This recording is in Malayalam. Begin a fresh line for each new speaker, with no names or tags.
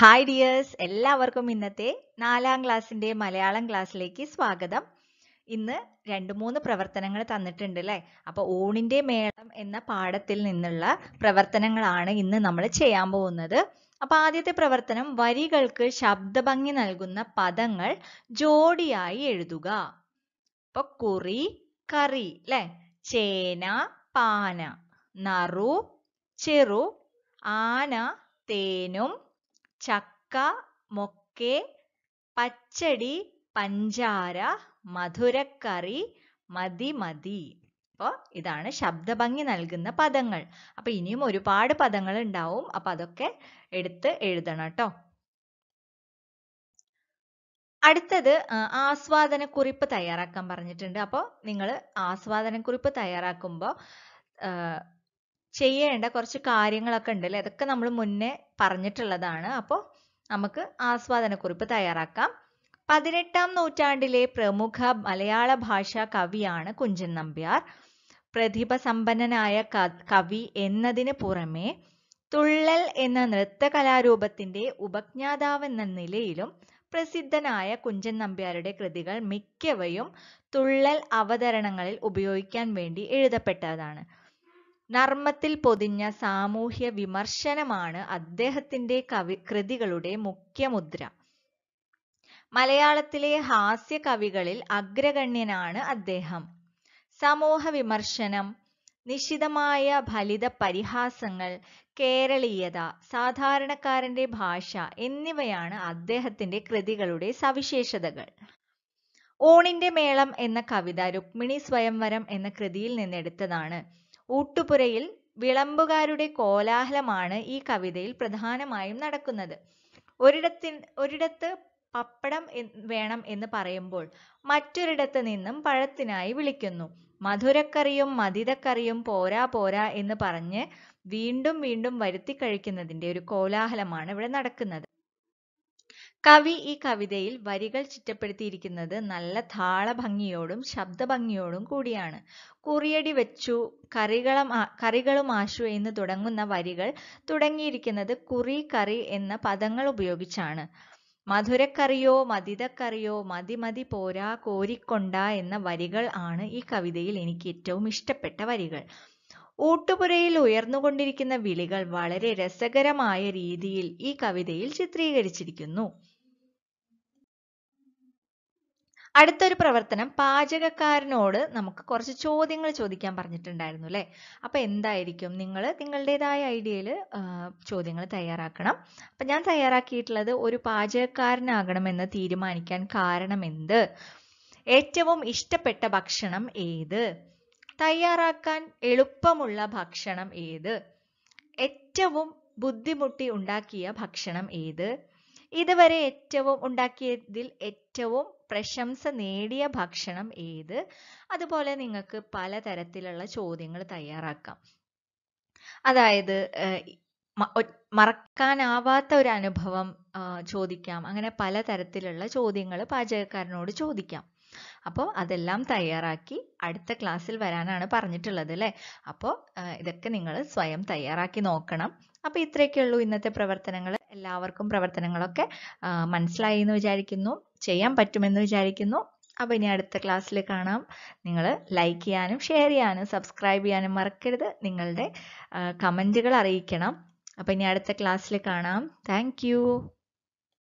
ഹായ് ഡിയേഴ്സ് എല്ലാവർക്കും ഇന്നത്തെ നാലാം ക്ലാസ്സിൻ്റെ മലയാളം ക്ലാസ്സിലേക്ക് സ്വാഗതം ഇന്ന് രണ്ട് മൂന്ന് പ്രവർത്തനങ്ങൾ തന്നിട്ടുണ്ട് അല്ലേ അപ്പോൾ ഊണിൻ്റെ മേളം എന്ന പാഠത്തിൽ നിന്നുള്ള പ്രവർത്തനങ്ങളാണ് ഇന്ന് നമ്മൾ ചെയ്യാൻ പോകുന്നത് അപ്പോൾ ആദ്യത്തെ പ്രവർത്തനം വരികൾക്ക് ശബ്ദഭംഗി നൽകുന്ന പദങ്ങൾ ജോഡിയായി എഴുതുക അപ്പോൾ കുറി കറി അല്ലേ ചേന പാന നറു ചെറു ആന തേനും ചക്ക മൊക്കെ പച്ചടി പഞ്ചാര മധുരക്കറി മതി മതി അപ്പോൾ ഇതാണ് ശബ്ദഭംഗി നൽകുന്ന പദങ്ങൾ അപ്പോൾ ഇനിയും ഒരുപാട് പദങ്ങൾ ഉണ്ടാവും അപ്പോൾ അതൊക്കെ എടുത്ത് എഴുതണം കേട്ടോ അടുത്തത് ആസ്വാദനക്കുറിപ്പ് തയ്യാറാക്കാൻ പറഞ്ഞിട്ടുണ്ട് അപ്പോൾ നിങ്ങൾ ആസ്വാദനക്കുറിപ്പ് തയ്യാറാക്കുമ്പോൾ ചെയ്യേണ്ട കുറച്ച് കാര്യങ്ങളൊക്കെ ഉണ്ട് അതൊക്കെ നമ്മൾ മുന്നേ പറഞ്ഞിട്ടുള്ളതാണ് അപ്പോൾ നമുക്ക് ആസ്വാദനക്കുറിപ്പ് തയ്യാറാക്കാം പതിനെട്ടാം നൂറ്റാണ്ടിലെ പ്രമുഖ മലയാള ഭാഷാ കവിയാണ് കുഞ്ചൻ നമ്പ്യാർ പ്രതിഭ സമ്പന്നനായ കവി എന്നതിന് പുറമെ തുള്ളൽ എന്ന നൃത്ത കലാരൂപത്തിന്റെ ഉപജ്ഞാതാവെന്ന നിലയിലും പ്രസിദ്ധനായ കുഞ്ചൻ നമ്പ്യാരുടെ കൃതികൾ മിക്കവയും തുള്ളൽ അവതരണങ്ങളിൽ ഉപയോഗിക്കാൻ വേണ്ടി എഴുതപ്പെട്ടതാണ് നർമ്മത്തിൽ പൊതിഞ്ഞ സാമൂഹ്യ വിമർശനമാണ് അദ്ദേഹത്തിന്റെ കവി കൃതികളുടെ മുഖ്യമുദ്ര മലയാളത്തിലെ ഹാസ്യ കവികളിൽ അഗ്രഗണ്യനാണ് അദ്ദേഹം സമൂഹ വിമർശനം നിശിതമായ ഫലിത പരിഹാസങ്ങൾ കേരളീയത സാധാരണക്കാരന്റെ ഭാഷ എന്നിവയാണ് അദ്ദേഹത്തിന്റെ കൃതികളുടെ സവിശേഷതകൾ ഓണിന്റെ മേളം എന്ന കവിത രുക്മിണി സ്വയംവരം എന്ന കൃതിയിൽ നിന്നെടുത്തതാണ് ഊട്ടുപുരയിൽ വിളമ്പുകാരുടെ കോലാഹലമാണ് ഈ കവിതയിൽ പ്രധാനമായും നടക്കുന്നത് ഒരിടത്തിൻ ഒരിടത്ത് പപ്പടം വേണം എന്ന് പറയുമ്പോൾ മറ്റൊരിടത്ത് നിന്നും പഴത്തിനായി വിളിക്കുന്നു മധുരക്കറിയും മതിരക്കറിയും പോരാ പോരാ എന്ന് പറഞ്ഞ് വീണ്ടും വീണ്ടും വരുത്തി കഴിക്കുന്നതിൻ്റെ ഒരു കോലാഹലമാണ് ഇവിടെ നടക്കുന്നത് കവി ഈ കവിതയിൽ വരികൾ ചിട്ടപ്പെടുത്തിയിരിക്കുന്നത് നല്ല താളഭംഗിയോടും ശബ്ദഭംഗിയോടും കൂടിയാണ് കുറിയടി വെച്ചു കറികളും കറികളും ആശു എന്ന് തുടങ്ങുന്ന വരികൾ തുടങ്ങിയിരിക്കുന്നത് കുറി കറി എന്ന പദങ്ങൾ ഉപയോഗിച്ചാണ് മധുരക്കറിയോ മതിതക്കറിയോ മതി മതി പോരാ കോരിക്കൊണ്ട എന്ന വരികൾ ആണ് ഈ കവിതയിൽ എനിക്ക് ഏറ്റവും ഇഷ്ടപ്പെട്ട വരികൾ ഊട്ടുപുരയിൽ ഉയർന്നുകൊണ്ടിരിക്കുന്ന വിളികൾ വളരെ രസകരമായ രീതിയിൽ ഈ കവിതയിൽ ചിത്രീകരിച്ചിരിക്കുന്നു അടുത്തൊരു പ്രവർത്തനം പാചകക്കാരനോട് നമുക്ക് കുറച്ച് ചോദ്യങ്ങൾ ചോദിക്കാൻ പറഞ്ഞിട്ടുണ്ടായിരുന്നു അല്ലെ അപ്പൊ എന്തായിരിക്കും നിങ്ങൾ നിങ്ങളുടേതായ ഐഡിയയിൽ ചോദ്യങ്ങൾ തയ്യാറാക്കണം അപ്പൊ ഞാൻ തയ്യാറാക്കിയിട്ടുള്ളത് ഒരു പാചകക്കാരനാകണമെന്ന് തീരുമാനിക്കാൻ കാരണം എന്ത് ഏറ്റവും ഇഷ്ടപ്പെട്ട ഭക്ഷണം ഏത് തയ്യാറാക്കാൻ എളുപ്പമുള്ള ഭക്ഷണം ഏത് ഏറ്റവും ബുദ്ധിമുട്ടി ഉണ്ടാക്കിയ ഭക്ഷണം ഏത് ഇതുവരെ ഏറ്റവും ഉണ്ടാക്കിയതിൽ ഏറ്റവും പ്രശംസ നേടിയ ഭക്ഷണം ഏത് അതുപോലെ നിങ്ങൾക്ക് പലതരത്തിലുള്ള ചോദ്യങ്ങൾ തയ്യാറാക്കാം അതായത് മറക്കാനാവാത്ത ഒരു അനുഭവം ചോദിക്കാം അങ്ങനെ പലതരത്തിലുള്ള ചോദ്യങ്ങൾ പാചകക്കാരനോട് ചോദിക്കാം അപ്പോൾ അതെല്ലാം തയ്യാറാക്കി അടുത്ത ക്ലാസ്സിൽ വരാനാണ് പറഞ്ഞിട്ടുള്ളത് അല്ലേ അപ്പോൾ ഇതൊക്കെ നിങ്ങൾ സ്വയം തയ്യാറാക്കി നോക്കണം അപ്പോൾ ഉള്ളൂ ഇന്നത്തെ പ്രവർത്തനങ്ങൾ എല്ലാവർക്കും പ്രവർത്തനങ്ങളൊക്കെ മനസ്സിലായി എന്ന് വിചാരിക്കുന്നു ചെയ്യാൻ പറ്റുമെന്ന് വിചാരിക്കുന്നു അപ്പോൾ ഇനി അടുത്ത ക്ലാസ്സിൽ കാണാം നിങ്ങൾ ലൈക്ക് ചെയ്യാനും ഷെയർ ചെയ്യാനും സബ്സ്ക്രൈബ് ചെയ്യാനും മറക്കരുത് നിങ്ങളുടെ കമൻറ്റുകൾ അറിയിക്കണം അപ്പോൾ ഇനി അടുത്ത ക്ലാസ്സിൽ കാണാം താങ്ക്